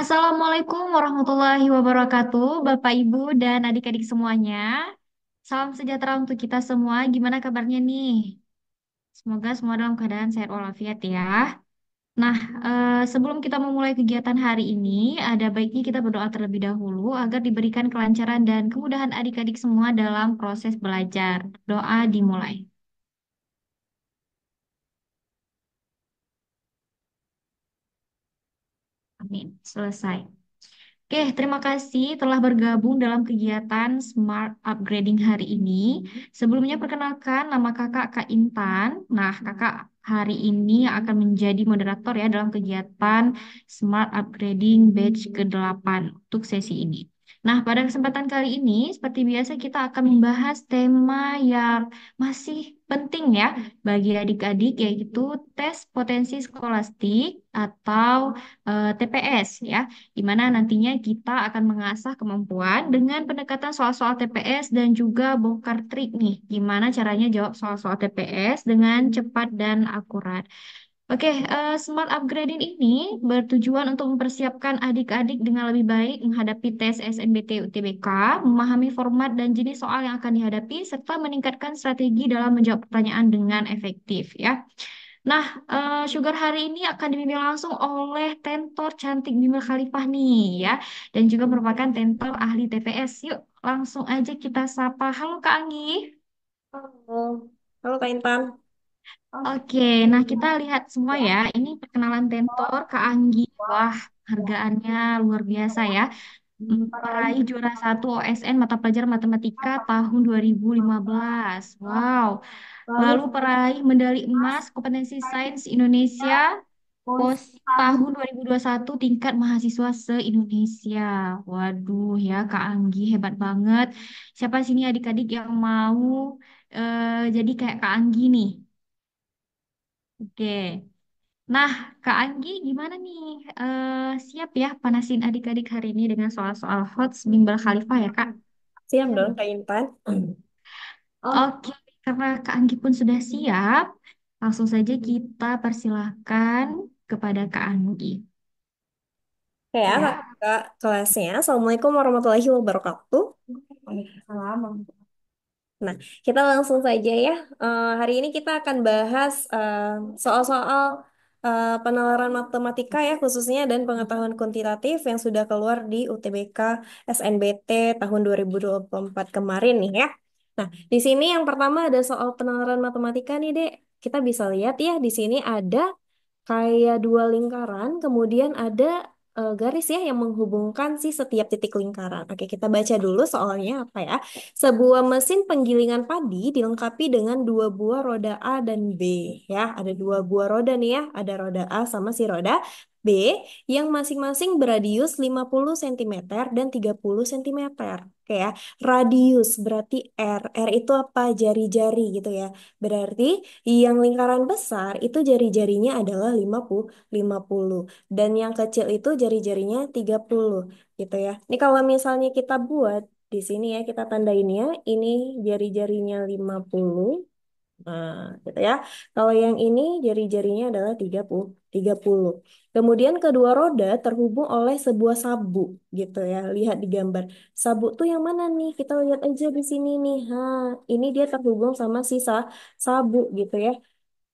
Assalamualaikum warahmatullahi wabarakatuh, Bapak Ibu dan adik-adik semuanya. Salam sejahtera untuk kita semua. Gimana kabarnya nih? Semoga semua dalam keadaan sehat walafiat ya. Nah, eh, sebelum kita memulai kegiatan hari ini, ada baiknya kita berdoa terlebih dahulu agar diberikan kelancaran dan kemudahan adik-adik semua dalam proses belajar. Doa dimulai. Amin. Selesai. Oke, terima kasih telah bergabung dalam kegiatan Smart Upgrading hari ini. Sebelumnya perkenalkan nama kakak Kak Intan. Nah, kakak hari ini akan menjadi moderator ya dalam kegiatan Smart Upgrading Batch ke-8 untuk sesi ini. Nah, pada kesempatan kali ini, seperti biasa kita akan membahas tema yang masih penting ya bagi adik-adik, yaitu tes potensi skolastik atau e, eh, TPS ya, di mana nantinya kita akan mengasah kemampuan dengan pendekatan soal-soal TPS dan juga bongkar trik nih, gimana caranya jawab soal-soal TPS dengan cepat dan akurat. Oke, uh, smart upgrading ini bertujuan untuk mempersiapkan adik-adik dengan lebih baik menghadapi tes SNBT UTBK, memahami format dan jenis soal yang akan dihadapi, serta meningkatkan strategi dalam menjawab pertanyaan dengan efektif, ya. Nah, uh, Sugar hari ini akan dipimpin langsung oleh tentor cantik Bimbel Khalifah nih, ya, dan juga merupakan tentor ahli TPS. Yuk, langsung aja kita sapa. Halo Kak Anggi. Halo, halo Kak Intan. Oh. Oke, nah kita lihat semua ya. Ini perkenalan tentor Kak Anggi. Wah, hargaannya luar biasa ya. Meraih juara satu OSN mata pelajaran matematika tahun 2015. Wow. Lalu peraih medali emas kompetensi sains Indonesia pos tahun 2021 tingkat mahasiswa se-Indonesia. Waduh ya Kak Anggi hebat banget. Siapa sini adik-adik yang mau uh, jadi kayak Kak Anggi nih? Oke. Nah, Kak Anggi, gimana nih? Eh, siap ya panasin adik-adik hari ini dengan soal-soal hot bimbel khalifah ya, Kak? Siap dong, Kak Intan. Oh. Oke, karena Kak Anggi pun sudah siap, langsung saja kita persilahkan kepada Kak Anggi. ya, Ya, Kak, Kak kelasnya. Assalamualaikum warahmatullahi wabarakatuh. Waalaikumsalam. Nah, kita langsung saja ya. Uh, hari ini kita akan bahas soal eh, soal-soal uh, penalaran matematika ya khususnya dan pengetahuan kuantitatif yang sudah keluar di UTBK SNBT tahun 2024 kemarin nih ya. Nah, di sini yang pertama ada soal penalaran matematika nih, Dek. Kita bisa lihat ya di sini ada kayak dua lingkaran, kemudian ada eh, garis ya yang menghubungkan sih setiap titik lingkaran. Oke, kita baca dulu soalnya apa ya. Sebuah mesin penggilingan padi dilengkapi dengan dua buah roda A dan B. Ya, ada dua buah roda nih ya. Ada roda A sama si roda B yang masing-masing beradius 50 cm dan 30 cm. Oke ya, radius berarti R. R itu apa? Jari-jari gitu ya. Berarti yang lingkaran besar itu jari-jarinya adalah 50, 50. Dan yang kecil itu jari-jarinya 30 gitu ya. Ini kalau misalnya kita buat di sini ya, kita tandain ya. Ini jari-jarinya 50, Nah, gitu ya. Kalau yang ini jari-jarinya adalah 30, 30. Kemudian kedua roda terhubung oleh sebuah sabuk, gitu ya. Lihat di gambar. sabuk tuh yang mana nih? Kita lihat aja di sini nih. Ha, ini dia terhubung sama sisa sabuk, gitu ya.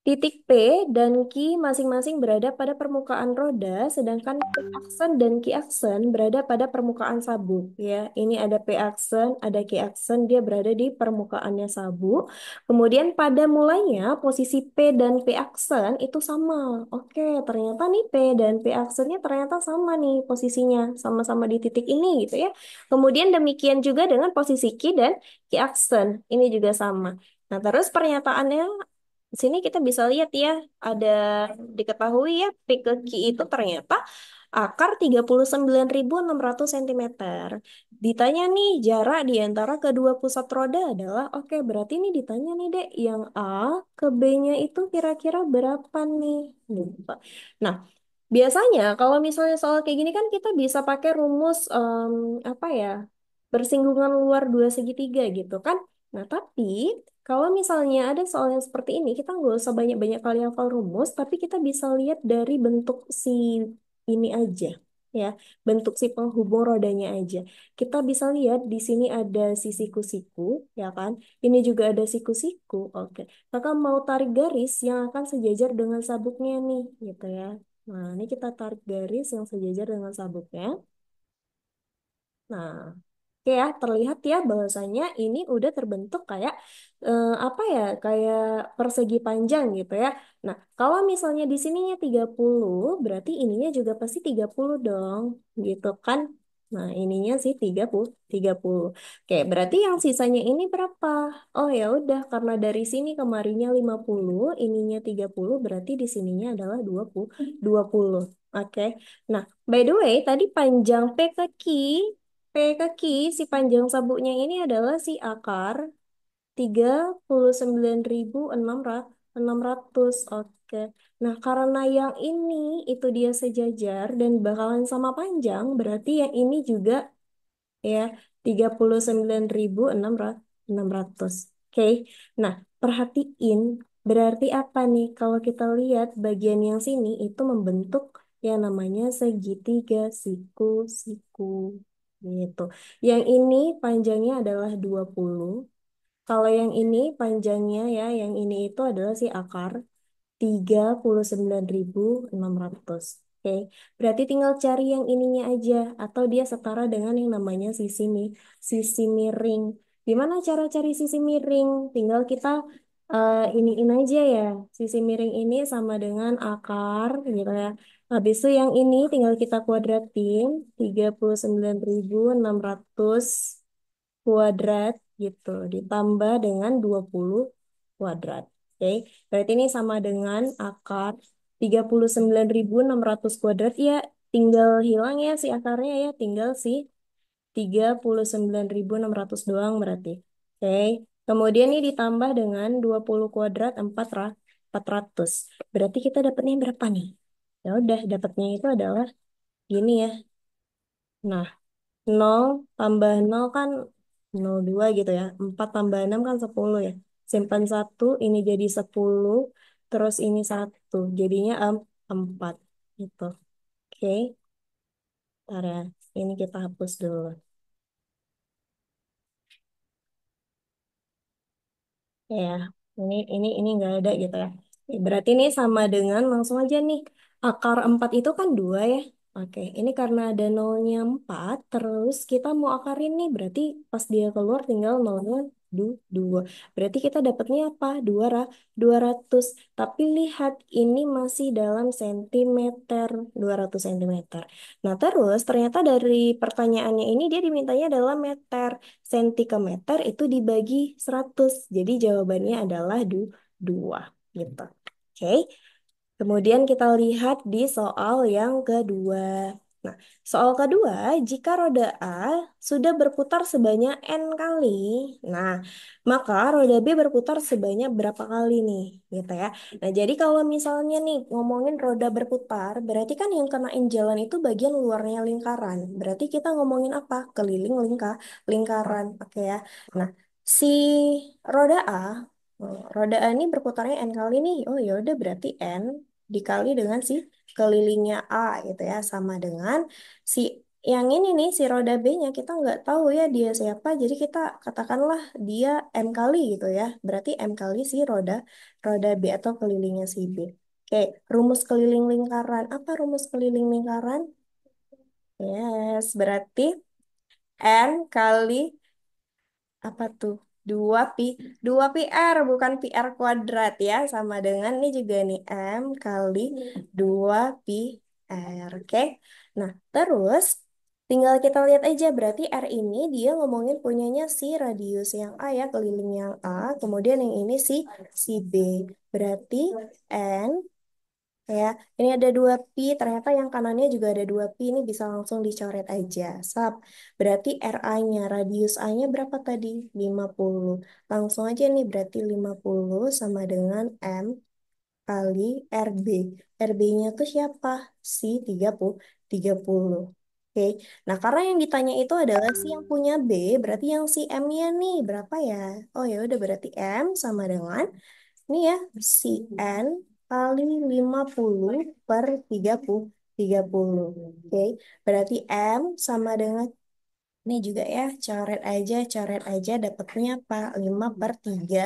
Titik P dan Q masing-masing berada pada permukaan roda, sedangkan P aksen dan Q aksen berada pada permukaan sabuk. Ya, ini ada P aksen, ada Q aksen, dia berada di permukaannya sabuk. Kemudian pada mulanya posisi P dan P aksen itu sama. Oke, ternyata nih P dan P aksennya ternyata sama nih posisinya, sama-sama di titik ini gitu ya. Kemudian demikian juga dengan posisi Q dan Q aksen, ini juga sama. Nah, terus pernyataannya di sini kita bisa lihat ya, ada diketahui ya pi ke Q itu ternyata akar 39.600 cm. Ditanya nih jarak di antara kedua pusat roda adalah, oke berarti ini ditanya nih dek, yang A ke B-nya itu kira-kira berapa nih? Lupa. Nah, biasanya kalau misalnya soal kayak gini kan kita bisa pakai rumus um, apa ya, bersinggungan luar dua segitiga gitu kan. Nah, tapi kalau misalnya ada soal yang seperti ini, kita nggak usah banyak-banyak kali hafal rumus, tapi kita bisa lihat dari bentuk si ini aja, ya, bentuk si penghubung rodanya aja. Kita bisa lihat di sini ada si siku-siku, ya kan? Ini juga ada siku-siku. Oke, kakak mau tarik garis yang akan sejajar dengan sabuknya nih, gitu ya. Nah, ini kita tarik garis yang sejajar dengan sabuknya. Nah, Oke ya terlihat ya bahwasanya ini udah terbentuk kayak eh, apa ya kayak persegi panjang gitu ya. Nah, kalau misalnya di sininya 30 berarti ininya juga pasti 30 dong gitu kan. Nah, ininya sih 30 30. Oke, berarti yang sisanya ini berapa? Oh ya udah karena dari sini lima 50, ininya 30 berarti di sininya adalah 20 20. Oke. Nah, by the way, tadi panjang PKQ P kaki si panjang sabuknya ini adalah si akar 39.600. Oke. Nah, karena yang ini itu dia sejajar dan bakalan sama panjang, berarti yang ini juga ya 39.600. Oke. Nah, perhatiin berarti apa nih kalau kita lihat bagian yang sini itu membentuk yang namanya segitiga siku-siku. Gitu. Yang ini panjangnya adalah 20. Kalau yang ini panjangnya ya, yang ini itu adalah si akar 39.600. Oke, berarti tinggal cari yang ininya aja atau dia setara dengan yang namanya sisi mi sisi miring. Gimana cara cari sisi miring? Tinggal kita uh, iniin aja ya. Sisi miring ini sama dengan akar gitu ya. Habis itu yang ini tinggal kita kuadratin 39.600 kuadrat gitu ditambah dengan 20 kuadrat. Oke. Okay. Berarti ini sama dengan akar 39.600 kuadrat ya tinggal hilang ya si akarnya ya tinggal si 39.600 doang berarti. Oke. Okay. Kemudian ini ditambah dengan 20 kuadrat 400. Berarti kita dapatnya berapa nih? ya udah dapatnya itu adalah gini ya nah 0 tambah 0 kan 02 gitu ya 4 tambah 6 kan 10 ya simpan 1 ini jadi 10 terus ini 1 jadinya 4 gitu oke Bentar ya ini kita hapus dulu ya ini ini ini enggak ada gitu ya berarti ini sama dengan langsung aja nih Akar 4 itu kan dua ya. Oke, ini karena ada nolnya 4, terus kita mau akarin nih, berarti pas dia keluar tinggal nolnya dua, dua. Berarti kita dapatnya apa? Dua ratus. 200. Tapi lihat, ini masih dalam sentimeter, 200 sentimeter. Nah, terus ternyata dari pertanyaannya ini, dia dimintanya dalam meter. Senti ke meter itu dibagi 100. Jadi jawabannya adalah 2. dua gitu. Oke, Kemudian kita lihat di soal yang kedua. Nah, soal kedua, jika roda A sudah berputar sebanyak N kali, nah, maka roda B berputar sebanyak berapa kali nih, gitu ya. Nah, jadi kalau misalnya nih ngomongin roda berputar, berarti kan yang kenain jalan itu bagian luarnya lingkaran. Berarti kita ngomongin apa? Keliling lingka, lingkaran, oke ya. Nah, si roda A Oh, roda A ini berputarnya N kali nih. Oh ya udah berarti N dikali dengan si kelilingnya A gitu ya. Sama dengan si yang ini nih, si roda B-nya kita nggak tahu ya dia siapa. Jadi kita katakanlah dia M kali gitu ya. Berarti M kali si roda roda B atau kelilingnya si B. Oke, rumus keliling lingkaran. Apa rumus keliling lingkaran? Yes, berarti N kali apa tuh? 2 pi 2 PR bukan PR kuadrat ya sama dengan ini juga nih M kali 2 PR oke okay? nah terus tinggal kita lihat aja berarti R ini dia ngomongin punyanya si radius yang A ya keliling yang A kemudian yang ini si si B berarti N Ya, ini ada dua pi. Ternyata yang kanannya juga ada dua pi. Ini bisa langsung dicoret aja. Sub, Berarti RA-nya, radius A-nya berapa tadi? 50. Langsung aja nih, berarti 50 sama dengan M kali RB. RB-nya tuh siapa? Si 30. 30. Oke. Nah, karena yang ditanya itu adalah si yang punya B, berarti yang si M-nya nih berapa ya? Oh ya udah berarti M sama dengan ini ya, si N kali 50 per 30. 30. Oke, okay. berarti M sama dengan, ini juga ya, coret aja, coret aja, dapatnya apa? 5 per 3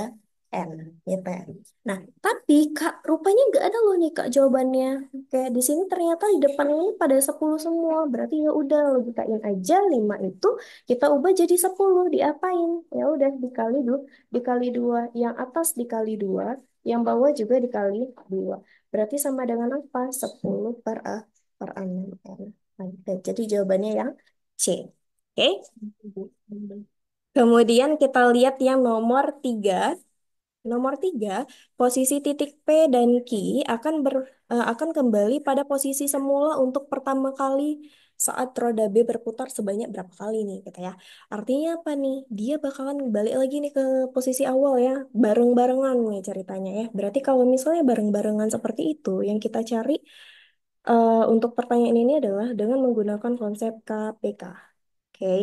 N, gitu ya. Nah, tapi Kak, rupanya nggak ada loh nih Kak jawabannya. Kayak di sini ternyata di depan ini pada 10 semua, berarti ya udah logikain aja 5 itu kita ubah jadi 10, diapain? Ya udah dikali dulu, dikali dua yang atas dikali dua yang bawah juga dikali 2. Berarti sama dengan apa? 10 per A per 6N. jadi jawabannya yang C. Oke. Okay? Kemudian kita lihat yang nomor 3. Nomor 3, posisi titik P dan Q akan ber, eh, akan kembali pada posisi semula untuk pertama kali saat roda B berputar sebanyak berapa kali nih gitu ya. Artinya apa nih? Dia bakalan balik lagi nih ke posisi awal ya, bareng-barengan nih ceritanya ya. Berarti kalau misalnya bareng-barengan seperti itu yang kita cari uh, untuk pertanyaan ini adalah dengan menggunakan konsep KPK. Oke, okay,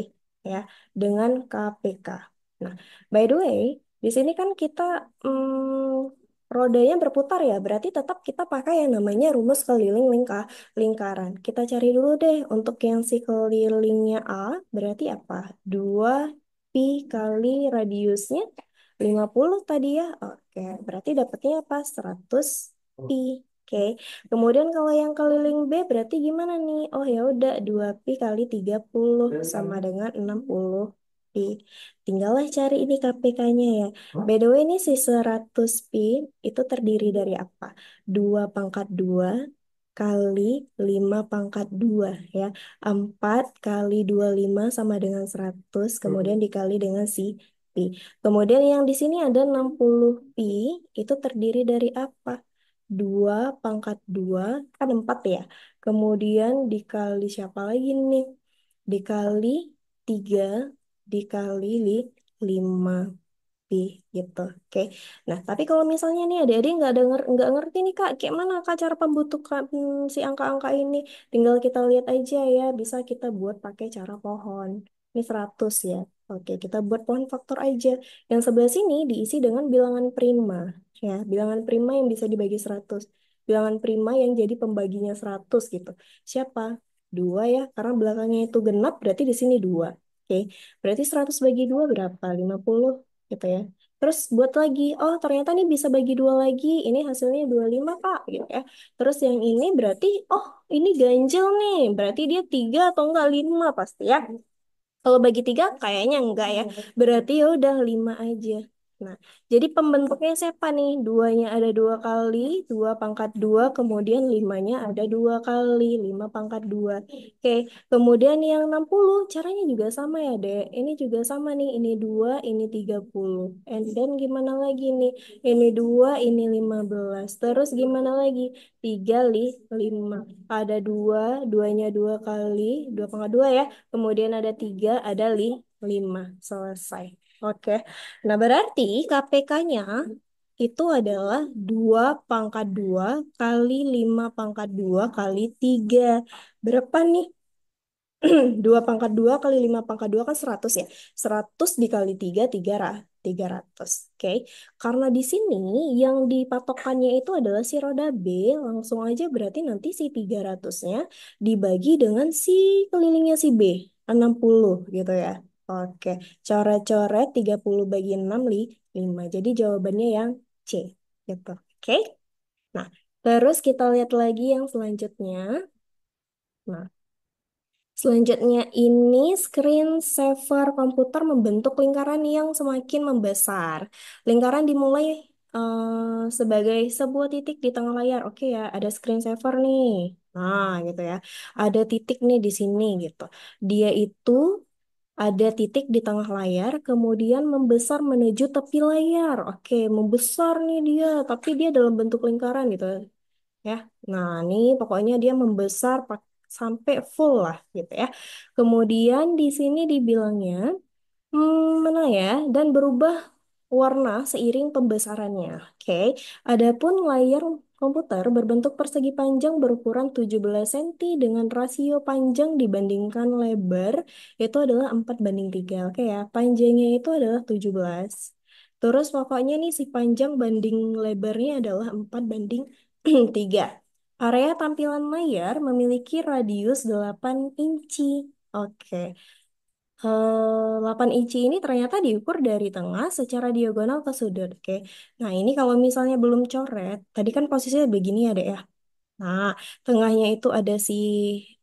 ya, dengan KPK. Nah, by the way, di sini kan kita hmm, rodanya berputar ya, berarti tetap kita pakai yang namanya rumus keliling lingkaran. Kita cari dulu deh untuk yang si kelilingnya A, berarti apa? 2pi kali radiusnya 50 tadi ya. Oke, berarti dapetnya apa? 100pi. Oke. Kemudian kalau yang keliling B berarti gimana nih? Oh ya udah 2pi kali 30 sama dengan 60 pi. Tinggallah cari ini KPK-nya ya. By the way, ini si 100 pi itu terdiri dari apa? 2 pangkat 2 kali 5 pangkat 2 ya. 4 kali 25 sama dengan 100, kemudian hmm. dikali dengan si pi. Kemudian yang di sini ada 60 pi, itu terdiri dari apa? 2 pangkat 2 kan 4 ya. Kemudian dikali siapa lagi nih? Dikali 3 dikali lima pi gitu. Oke. Nah, tapi kalau misalnya nih ada adik nggak denger nggak ngerti nih Kak, kayak mana Kak cara pembentukan si angka-angka ini? Tinggal kita lihat aja ya, bisa kita buat pakai cara pohon. Ini 100 ya. Oke, kita buat pohon faktor aja. Yang sebelah sini diisi dengan bilangan prima ya, bilangan prima yang bisa dibagi 100. Bilangan prima yang jadi pembaginya 100 gitu. Siapa? dua ya, karena belakangnya itu genap berarti di sini dua Oke, Berarti 100 bagi dua berapa? 50 gitu ya. Terus buat lagi, oh ternyata nih bisa bagi dua lagi, ini hasilnya 25 pak, gitu ya. Terus yang ini berarti, oh ini ganjil nih, berarti dia tiga atau enggak lima pasti ya. Kalau bagi tiga kayaknya enggak ya, iya. berarti ya udah lima aja. Nah, jadi pembentuknya siapa nih? Duanya ada dua kali, dua pangkat dua, kemudian limanya ada dua kali, lima pangkat dua. Oke, kemudian yang 60, caranya juga sama ya, Dek. Ini juga sama nih, ini dua, ini 30. And then gimana lagi nih? Ini dua, ini 15. Terus gimana lagi? Tiga, li, lima. Ada dua, duanya dua kali, dua pangkat dua ya. Kemudian ada tiga, ada li, lima. Selesai. Oke. Nah, berarti KPK-nya itu adalah dua pangkat dua kali lima pangkat dua kali tiga Berapa nih? Dua pangkat dua kali lima pangkat dua kan seratus ya. Seratus dikali 3, tiga ratus, Oke. Karena di sini yang dipatokannya itu adalah si roda B, langsung aja berarti nanti si tiga ratusnya dibagi dengan si kelilingnya si B, enam puluh gitu ya. Oke, coret-coret 30 bagi 6, Li, 5. Jadi jawabannya yang C, gitu. Oke? Nah, terus kita lihat lagi yang selanjutnya. Nah, selanjutnya ini screen saver komputer membentuk lingkaran yang semakin membesar. Lingkaran dimulai Uh, sebagai sebuah titik di tengah layar. Oke ya, ada screen saver nih. Nah, gitu ya. Ada titik nih di sini gitu. Dia itu ada titik di tengah layar, kemudian membesar menuju tepi layar. Oke, membesar nih dia, tapi dia dalam bentuk lingkaran gitu ya. Nah, ini pokoknya dia membesar sampai full lah gitu ya. Kemudian di sini dibilangnya, hmm, mana ya, dan berubah warna seiring pembesarannya. Oke, Adapun layar Komputer berbentuk persegi panjang berukuran 17 cm dengan rasio panjang dibandingkan lebar itu adalah 4 banding 3. Oke ya, panjangnya itu adalah 17. Terus pokoknya nih si panjang banding lebarnya adalah 4 banding 3. Area tampilan layar memiliki radius 8 inci. Oke, 8 eh, inci ini ternyata diukur dari tengah secara diagonal ke sudut. Oke. Nah, ini kalau misalnya belum coret, tadi kan posisinya begini ya, Dek ya. Nah, tengahnya itu ada si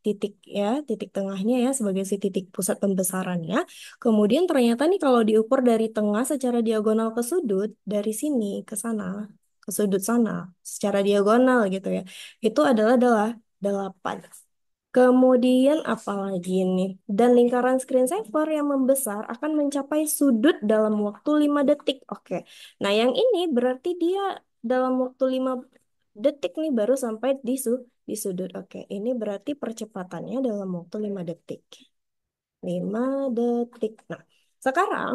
titik ya, titik tengahnya ya sebagai si titik pusat pembesarannya. Kemudian ternyata nih kalau diukur dari tengah secara diagonal ke sudut, dari sini ke sana, ke sudut sana, secara diagonal gitu ya. Itu adalah adalah 8. Kemudian apalagi ini? Dan lingkaran screen saver yang membesar akan mencapai sudut dalam waktu 5 detik. Oke. Nah, yang ini berarti dia dalam waktu 5 detik nih baru sampai di, su di sudut. Oke, ini berarti percepatannya dalam waktu 5 detik. 5 detik. Nah, sekarang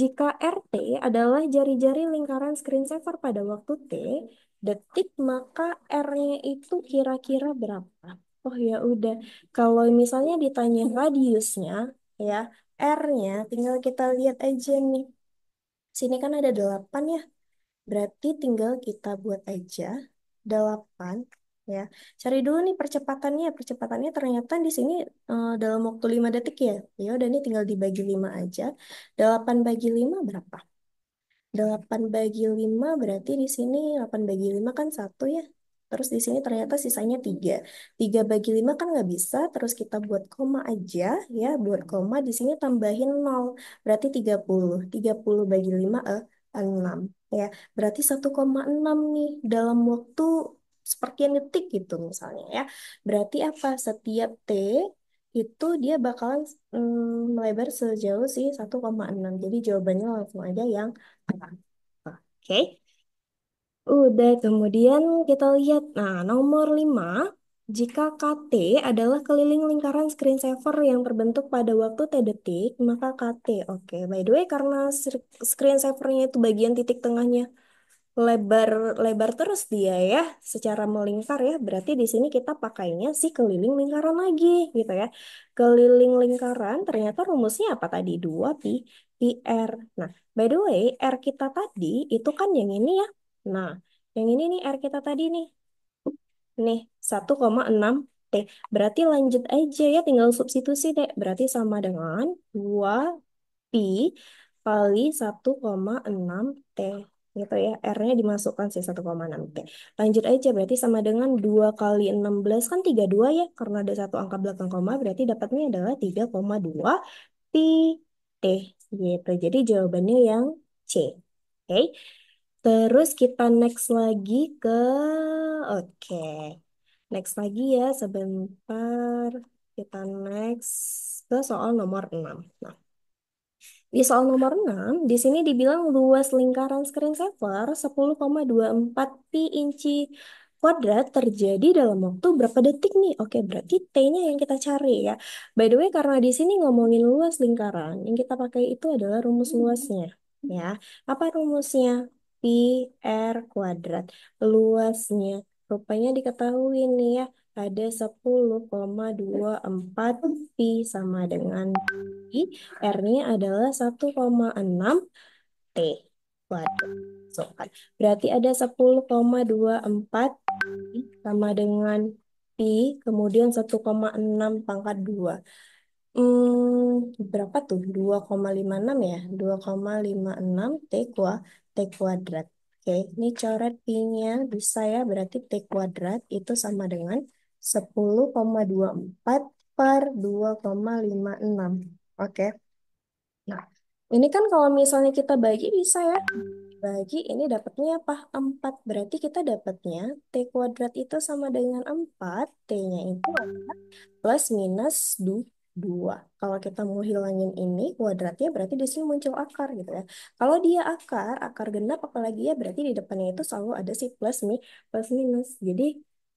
jika RT adalah jari-jari lingkaran screen saver pada waktu T, detik maka R-nya itu kira-kira berapa? Oh ya udah. Kalau misalnya ditanya radiusnya, ya R-nya tinggal kita lihat aja nih. Sini kan ada 8 ya. Berarti tinggal kita buat aja 8 ya. Cari dulu nih percepatannya. Percepatannya ternyata di sini uh, dalam waktu 5 detik ya. Ya udah nih tinggal dibagi 5 aja. 8 bagi 5 berapa? 8 bagi 5 berarti di sini 8 bagi 5 kan 1 ya. Terus di sini ternyata sisanya tiga tiga bagi lima kan nggak bisa, terus kita buat koma aja ya, buat koma di sini tambahin nol Berarti tiga puluh tiga puluh bagi lima eh enam ya. Berarti satu koma enam nih dalam waktu seperti yang detik gitu misalnya ya. Berarti apa? Setiap T itu dia bakalan mm, melebar sejauh sih enam Jadi jawabannya langsung aja yang Oke. Okay. Udah, kemudian kita lihat. Nah, nomor 5, jika KT adalah keliling lingkaran screensaver yang terbentuk pada waktu T detik, maka KT. Oke, by the way, karena screensavernya itu bagian titik tengahnya lebar lebar terus dia ya secara melingkar ya berarti di sini kita pakainya si keliling lingkaran lagi gitu ya keliling lingkaran ternyata rumusnya apa tadi 2 pi pi r nah by the way r kita tadi itu kan yang ini ya Nah, yang ini nih R kita tadi nih. Nih, 1,6 T. Berarti lanjut aja ya, tinggal substitusi deh. Berarti sama dengan 2Pi kali 1,6 T. Gitu ya, R-nya dimasukkan sih 1,6 T. Lanjut aja, berarti sama dengan 2 kali 16, kan 32 ya. Karena ada satu angka belakang koma, berarti dapatnya adalah 3,2 Pi T. Gitu, jadi jawabannya yang C. Oke. Okay. Terus kita next lagi ke oke. Next lagi ya sebentar. Kita next ke soal nomor 6. Nah, di soal nomor 6, di sini dibilang luas lingkaran screensaver 10,24 pi inci kuadrat terjadi dalam waktu berapa detik nih? Oke, berarti T-nya yang kita cari ya. By the way, karena di sini ngomongin luas lingkaran, yang kita pakai itu adalah rumus hmm. luasnya. Ya, apa rumusnya? pi r kuadrat. Luasnya rupanya diketahui nih ya, ada 10,24 pi sama dengan pi. R-nya adalah 1,6 t kuadrat. So, kan. Berarti ada 10,24 pi sama dengan pi, kemudian 1,6 pangkat 2. Hmm, berapa tuh? 2,56 ya? 2,56 T kuadrat T kuadrat. Oke, ini coret pi bisa ya, berarti T kuadrat itu sama dengan 10,24 per 2,56. Oke. Nah, ini kan kalau misalnya kita bagi bisa ya. Bagi ini dapatnya apa? 4. Berarti kita dapatnya T kuadrat itu sama dengan 4. T-nya itu adalah plus minus 2. 2. Kalau kita mau hilangin ini, kuadratnya berarti di sini muncul akar gitu ya. Kalau dia akar, akar genap apalagi ya berarti di depannya itu selalu ada si plus nih, plus minus. Jadi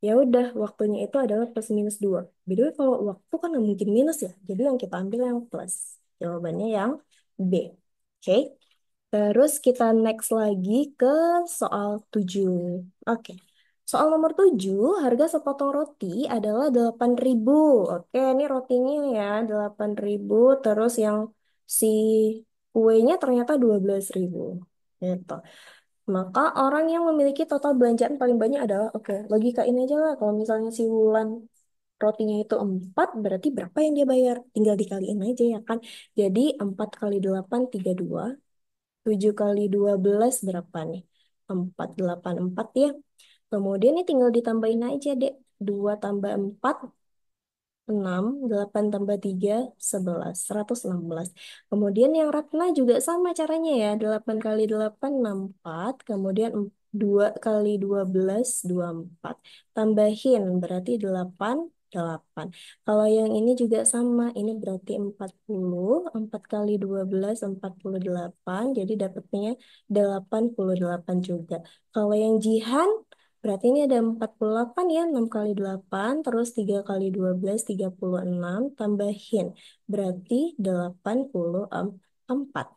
ya udah waktunya itu adalah plus minus 2. Jadi kalau waktu kan gak mungkin minus ya. Jadi yang kita ambil yang plus. Jawabannya yang B. Oke. Okay? Terus kita next lagi ke soal 7. Oke. Okay. Soal nomor tujuh harga sepotong roti adalah delapan ribu Oke, ini rotinya ya delapan ribu terus yang si kuenya ternyata dua 12.000. Gitu. Maka orang yang memiliki total belanjaan paling banyak adalah oke, logika ini aja lah kalau misalnya si Wulan rotinya itu empat berarti berapa yang dia bayar? Tinggal dikaliin aja ya kan. Jadi empat kali delapan tiga dua tujuh kali dua belas berapa nih? empat delapan empat ya. Kemudian ini ya tinggal ditambahin aja, deh. 2 tambah 4 6, 8 tambah 3, 11, 116. Kemudian yang Ratna juga sama caranya ya, 8 kali 8, 64, kemudian 2 kali 12, 24. Tambahin berarti 8, 8. Kalau yang ini juga sama, ini berarti 40, 4 kali 12, 48, jadi dapatnya 88 juga. Kalau yang Jihan, Berarti ini ada 48 ya, 6 kali 8, terus 3 kali 12, 36, tambahin. Berarti 84.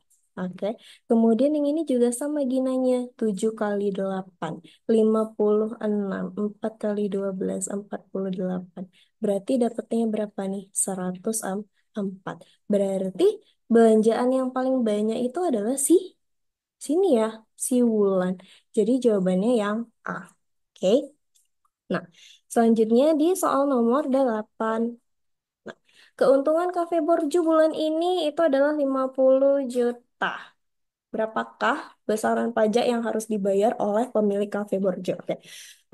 Oke, kemudian yang ini juga sama ginanya, 7 kali 8, 56, 4 kali 12, 48. Berarti dapatnya berapa nih? 104. Berarti belanjaan yang paling banyak itu adalah si sini ya, si Wulan. Jadi jawabannya yang A. Ah. Oke. Nah, selanjutnya di soal nomor 8. Nah, keuntungan Cafe Borju bulan ini itu adalah 50 juta. Berapakah besaran pajak yang harus dibayar oleh pemilik Cafe Borju? Oke.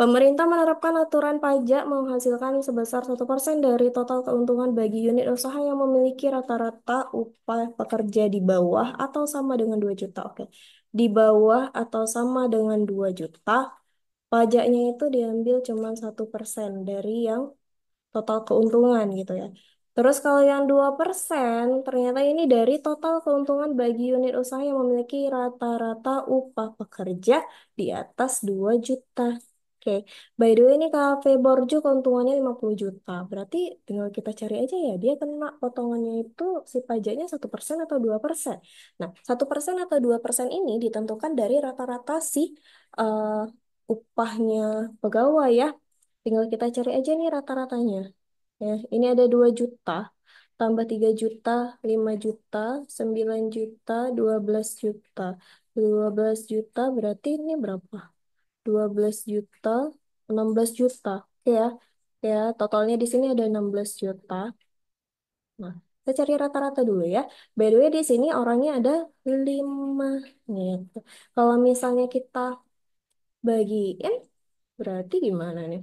Pemerintah menerapkan aturan pajak menghasilkan sebesar 1% dari total keuntungan bagi unit usaha yang memiliki rata-rata upah pekerja di bawah atau sama dengan 2 juta. Oke. Di bawah atau sama dengan 2 juta pajaknya itu diambil cuma satu persen dari yang total keuntungan gitu ya. Terus kalau yang dua persen ternyata ini dari total keuntungan bagi unit usaha yang memiliki rata-rata upah pekerja di atas 2 juta. Oke, By the way ini Cafe Borju keuntungannya 50 juta. Berarti tinggal kita cari aja ya, dia kena potongannya itu si pajaknya 1% atau 2%. Nah, 1% atau 2% ini ditentukan dari rata-rata si eh, upahnya pegawai ya. Tinggal kita cari aja nih rata-ratanya. Ya, ini ada 2 juta, tambah 3 juta, 5 juta, 9 juta, 12 juta. 12 juta berarti ini berapa? 12 juta, 16 juta. Ya, ya totalnya di sini ada 16 juta. Nah, kita cari rata-rata dulu ya. By the way, di sini orangnya ada 5. Gitu. Kalau misalnya kita Bagiin berarti gimana nih?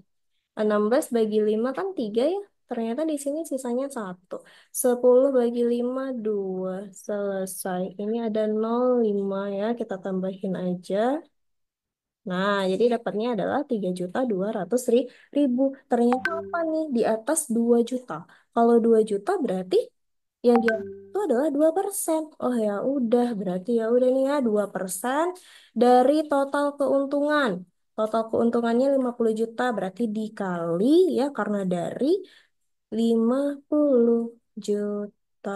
16 bagi 5 kan 3 ya. Ternyata di sini sisanya 1. 10 bagi 5, 2. Selesai. Ini ada 0, 5 ya. Kita tambahin aja. Nah, jadi dapatnya adalah 3 juta 200 ribu. Ternyata apa nih? Di atas 2 juta. Kalau 2 juta berarti yang dia itu adalah dua persen. Oh ya udah, berarti ya udah nih ya dua persen dari total keuntungan. Total keuntungannya 50 juta, berarti dikali ya karena dari 50 juta.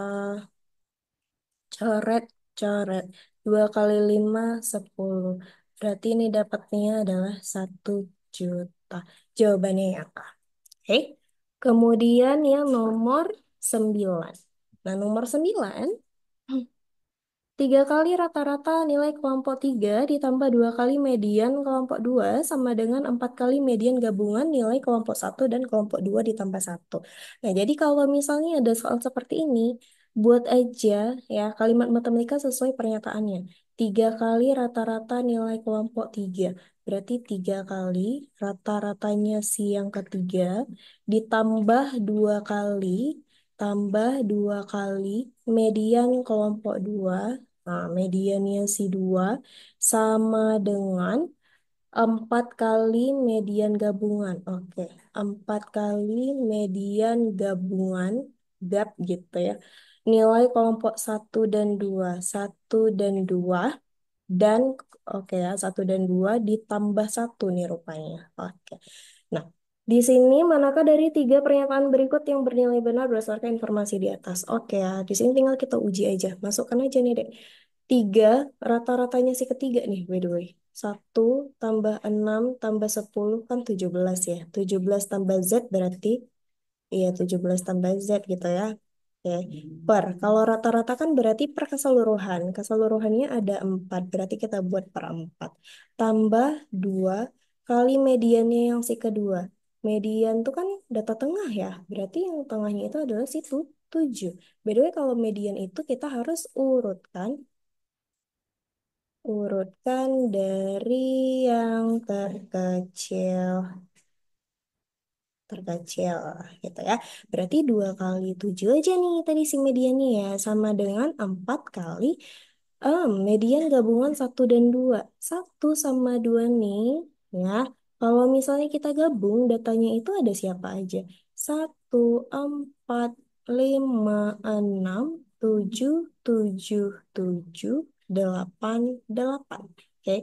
Coret, coret. dua kali lima sepuluh. Berarti ini dapatnya adalah satu juta. Jawabannya ya, Kak. Oke. Kemudian yang nomor sembilan. Nah, nomor 9, hmm. tiga kali rata-rata nilai kelompok 3 ditambah dua kali median kelompok 2 sama dengan empat kali median gabungan nilai kelompok 1 dan kelompok 2 ditambah 1. Nah, jadi kalau misalnya ada soal seperti ini, buat aja ya kalimat matematika sesuai pernyataannya. Tiga kali rata-rata nilai kelompok 3. Berarti tiga kali rata-ratanya si yang ketiga ditambah dua kali tambah dua kali median kelompok 2, nah mediannya si 2, sama dengan 4 kali median gabungan. Oke, okay. 4 kali median gabungan, gap gitu ya. Nilai kelompok 1 dan 2. 1 dan 2 dan oke okay ya, 1 dan 2 ditambah 1 nih rupanya. Oke. okay. Nah, di sini, manakah dari tiga pernyataan berikut yang bernilai benar berdasarkan informasi di atas? Oke ya, di sini tinggal kita uji aja. Masukkan aja nih, Dek. Tiga, rata-ratanya si ketiga nih, by the way. Satu tambah enam tambah sepuluh kan tujuh belas ya. Tujuh belas tambah Z berarti, iya tujuh belas tambah Z gitu ya. Oke, per. Kalau rata-rata kan berarti per keseluruhan. Keseluruhannya ada empat, berarti kita buat per empat. Tambah dua kali mediannya yang si kedua median tuh kan data tengah ya. Berarti yang tengahnya itu adalah situ 7. By the way, kalau median itu kita harus urutkan urutkan dari yang terkecil terkecil gitu ya. Berarti 2 kali 7 aja nih tadi si mediannya ya sama dengan 4 kali um, median gabungan 1 dan 2. 1 sama 2 nih ya kalau misalnya kita gabung, datanya itu ada siapa aja? Satu, empat, lima, enam, tujuh, tujuh, tujuh, delapan, delapan. Oke,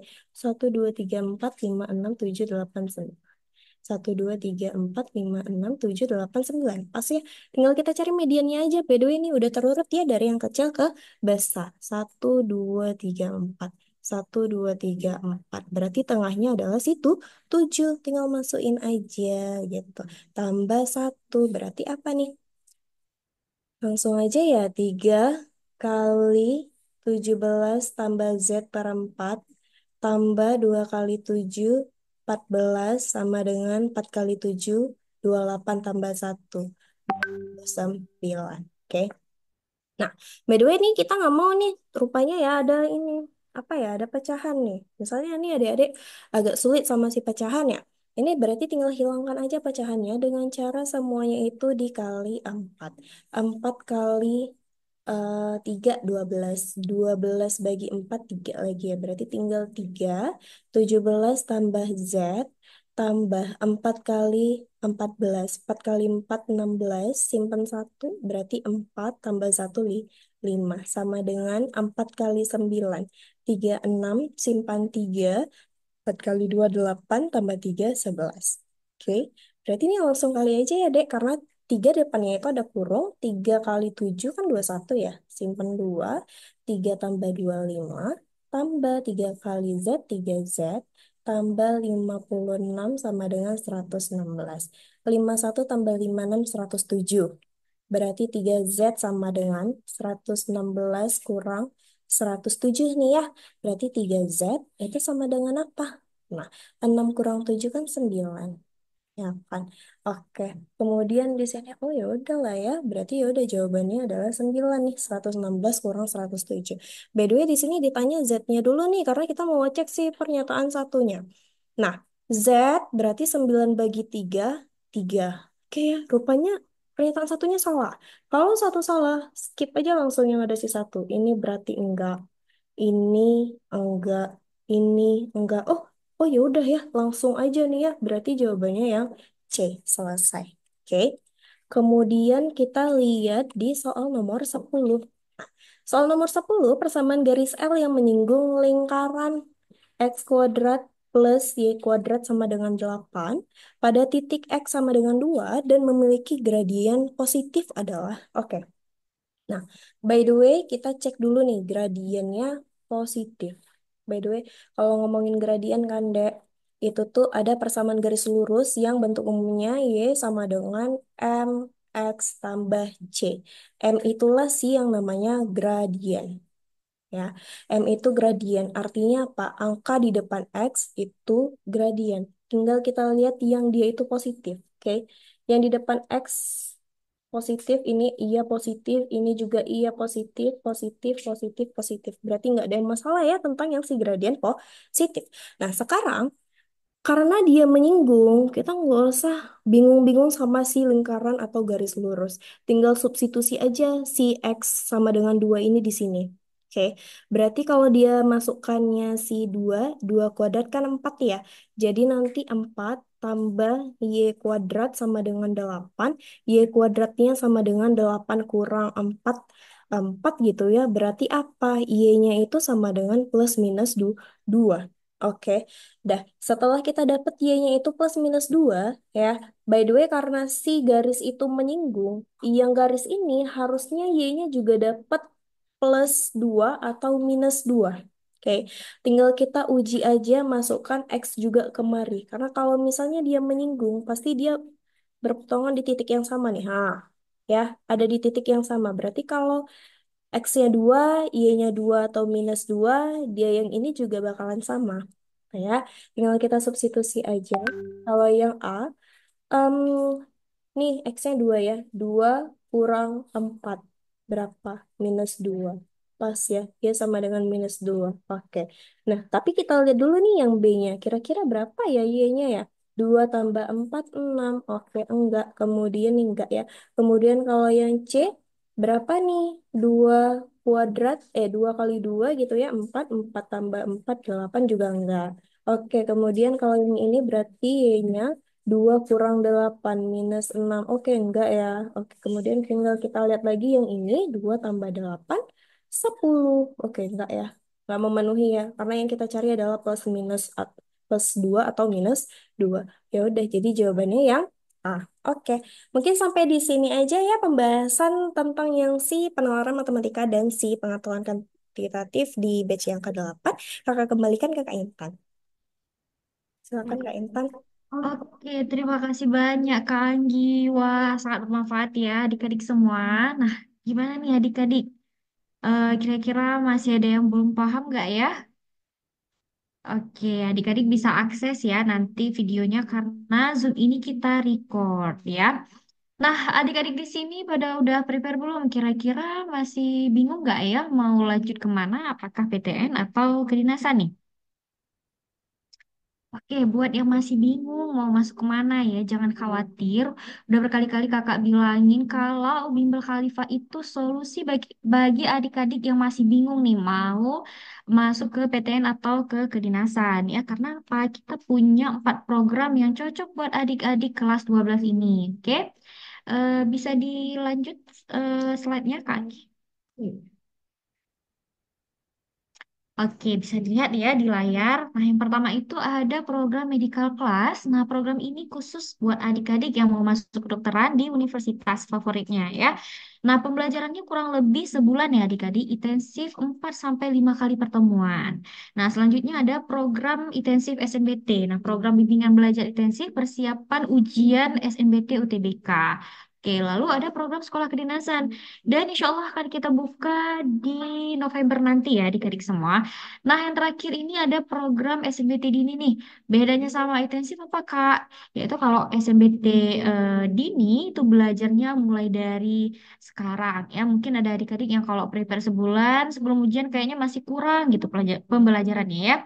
satu, dua, tiga, empat, lima, enam, tujuh, delapan, sembilan. Satu, dua, tiga, empat, lima, enam, tujuh, delapan, sembilan. Pas ya, tinggal kita cari mediannya aja. By ini udah terurut ya dari yang kecil ke besar. Satu, dua, tiga, empat. 1, 2, 3, 4. Berarti tengahnya adalah situ 7. Tinggal masukin aja gitu. Tambah 1. Berarti apa nih? Langsung aja ya. 3 kali 17 tambah Z per 4. Tambah 2 kali 7. 14 sama dengan 4 kali 7. 28 tambah 1. 9. Oke. Okay. Nah, by the way nih kita nggak mau nih rupanya ya ada ini apa ya ada pecahan nih misalnya nih adik-adik agak sulit sama si pecahan ya ini berarti tinggal hilangkan aja pecahannya dengan cara semuanya itu dikali 4 4 kali uh, 3 12 12 bagi 4 3 lagi ya berarti tinggal 3 17 tambah z tambah 4 kali 14. 4 kali 4, 16. Simpan 1, berarti 4 tambah 1, 5 sama dengan 4 kali 9. 36 simpan 3, 4 kali 2 8 tambah 3 11. Oke, okay. berarti ini langsung kali aja ya dek karena 3 depannya itu ada kurung, 3 kali 7 kan 21 ya, simpan 2, 3 tambah 2, 5, tambah 3 kali Z 3Z, tambah 56 sama dengan 116. 51 tambah 56 107. Berarti 3Z sama dengan 116 kurang 107 nih ya. Berarti 3Z itu sama dengan apa? Nah, 6 kurang 7 kan 9 ya kan? Oke, kemudian di sini oh ya udah lah ya, berarti ya udah jawabannya adalah 9 nih, 116 kurang 107. By the way di sini ditanya Z-nya dulu nih karena kita mau cek si pernyataan satunya. Nah, Z berarti 9 bagi 3, 3. Oke ya, rupanya Pernyataan satunya salah. Kalau satu salah, skip aja langsung yang ada si satu. Ini berarti enggak. Ini enggak. Ini enggak. Oh, oh ya udah ya, langsung aja nih ya. Berarti jawabannya yang C, selesai. Oke. Kemudian kita lihat di soal nomor 10. Soal nomor 10, persamaan garis L yang menyinggung lingkaran X kuadrat plus Y kuadrat sama dengan 8 pada titik X sama dengan 2 dan memiliki gradien positif adalah, oke. Okay. Nah, by the way, kita cek dulu nih gradiennya positif. By the way, kalau ngomongin gradien kan, Dek, itu tuh ada persamaan garis lurus yang bentuk umumnya Y sama dengan M X tambah C. M itulah sih yang namanya gradien ya. M itu gradien, artinya apa? Angka di depan X itu gradien. Tinggal kita lihat yang dia itu positif, oke? Okay? Yang di depan X positif, ini iya positif, ini juga iya positif, positif, positif, positif. Berarti nggak ada masalah ya tentang yang si gradien positif. Nah, sekarang karena dia menyinggung, kita nggak usah bingung-bingung sama si lingkaran atau garis lurus. Tinggal substitusi aja si X sama dengan 2 ini di sini. Oke, okay. berarti kalau dia masukkannya si 2, 2 kuadrat kan 4 ya. Jadi nanti 4 tambah Y kuadrat sama dengan 8. Y kuadratnya sama dengan 8 kurang 4. 4 gitu ya, berarti apa? Y-nya itu sama dengan plus minus 2. Oke, okay. dah. Setelah kita dapat Y-nya itu plus minus 2, ya. By the way, karena si garis itu menyinggung, yang garis ini harusnya Y-nya juga dapat plus 2 atau minus 2. Oke, tinggal kita uji aja masukkan X juga kemari. Karena kalau misalnya dia menyinggung, pasti dia berpotongan di titik yang sama nih. Ha, ya, ada di titik yang sama. Berarti kalau X-nya 2, Y-nya 2 atau minus 2, dia yang ini juga bakalan sama. Nah, ya, tinggal kita substitusi aja. Kalau yang A, um, nih X-nya 2 ya, 2 kurang 4 berapa? Minus 2. Pas ya, dia sama dengan minus 2. Oke. Nah, tapi kita lihat dulu nih yang B-nya. Kira-kira berapa ya Y-nya ya? 2 tambah 4, 6. Oke, enggak. Kemudian nih, enggak ya. Kemudian kalau yang C, berapa nih? 2 kuadrat, eh 2 kali 2 gitu ya. 4, 4 tambah 4, 8 juga enggak. Oke, kemudian kalau yang ini berarti Y-nya 2 kurang 8 minus 6. Oke, enggak ya. Oke, kemudian tinggal kita lihat lagi yang ini. 2 tambah 8, 10. Oke, enggak ya. Enggak memenuhi ya. Karena yang kita cari adalah plus minus plus 2 atau minus 2. Ya udah, jadi jawabannya yang a Oke, mungkin sampai di sini aja ya pembahasan tentang yang si penalaran matematika dan si pengaturan kuantitatif di batch yang ke-8. Kakak kembalikan Kakak Intan. Silakan Kak Intan. Oke, terima kasih banyak Kak Anggi. Wah, sangat bermanfaat ya adik-adik semua. Nah, gimana nih adik-adik? Eh, kira-kira masih ada yang belum paham nggak ya? Oke, adik-adik bisa akses ya nanti videonya karena Zoom ini kita record ya. Nah, adik-adik di sini pada udah prepare belum? Kira-kira masih bingung nggak ya mau lanjut kemana? Apakah PTN atau kedinasan nih? Oke, buat yang masih bingung mau masuk ke mana ya, jangan hmm. khawatir. Udah berkali-kali kakak bilangin kalau Bimbel khalifah itu solusi bagi bagi adik-adik yang masih bingung nih mau masuk ke PTN atau ke kedinasan ya. Karena apa? Kita punya empat program yang cocok buat adik-adik kelas 12 ini. Oke, eh, bisa dilanjut eh, slide-nya Kak. Oke, bisa dilihat ya di layar. Nah, yang pertama itu ada program medical class. Nah, program ini khusus buat adik-adik yang mau masuk kedokteran di universitas favoritnya ya. Nah, pembelajarannya kurang lebih sebulan ya adik-adik, intensif 4-5 kali pertemuan. Nah, selanjutnya ada program intensif SNBT. Nah, program bimbingan belajar intensif persiapan ujian SNBT UTBK. Oke, lalu ada program sekolah kedinasan. Hmm. Dan insya Allah akan kita buka di November nanti ya, adik-adik semua. Nah, yang terakhir ini ada program SMBT Dini nih. Bedanya sama intensif apa, Kak? Yaitu kalau SMBT eh, Dini itu belajarnya mulai dari sekarang. Ya, mungkin ada adik-adik yang kalau prepare sebulan sebelum ujian kayaknya masih kurang gitu pembelajarannya ya.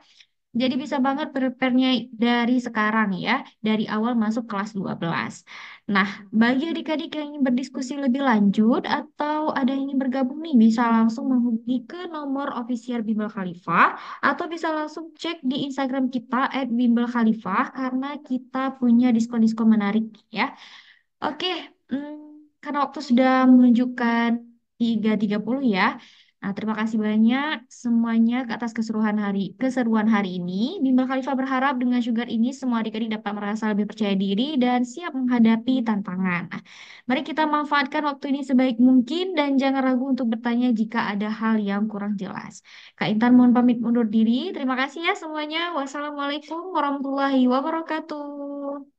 Jadi bisa banget prepare-nya dari sekarang ya, dari awal masuk kelas 12. Nah, bagi adik-adik yang ingin berdiskusi lebih lanjut atau ada yang ingin bergabung nih, bisa langsung menghubungi ke nomor ofisial Bimbel Khalifah atau bisa langsung cek di Instagram kita at Bimbel Khalifah karena kita punya diskon-diskon menarik ya. Oke, hmm, karena waktu sudah menunjukkan 3.30 ya. Nah, terima kasih banyak semuanya ke atas keseruan hari keseruan hari ini. Bimbel Khalifa berharap dengan Sugar ini semua adik-adik dapat merasa lebih percaya diri dan siap menghadapi tantangan. Nah, mari kita manfaatkan waktu ini sebaik mungkin dan jangan ragu untuk bertanya jika ada hal yang kurang jelas. Kak Intan mohon pamit undur diri. Terima kasih ya semuanya. Wassalamualaikum warahmatullahi wabarakatuh.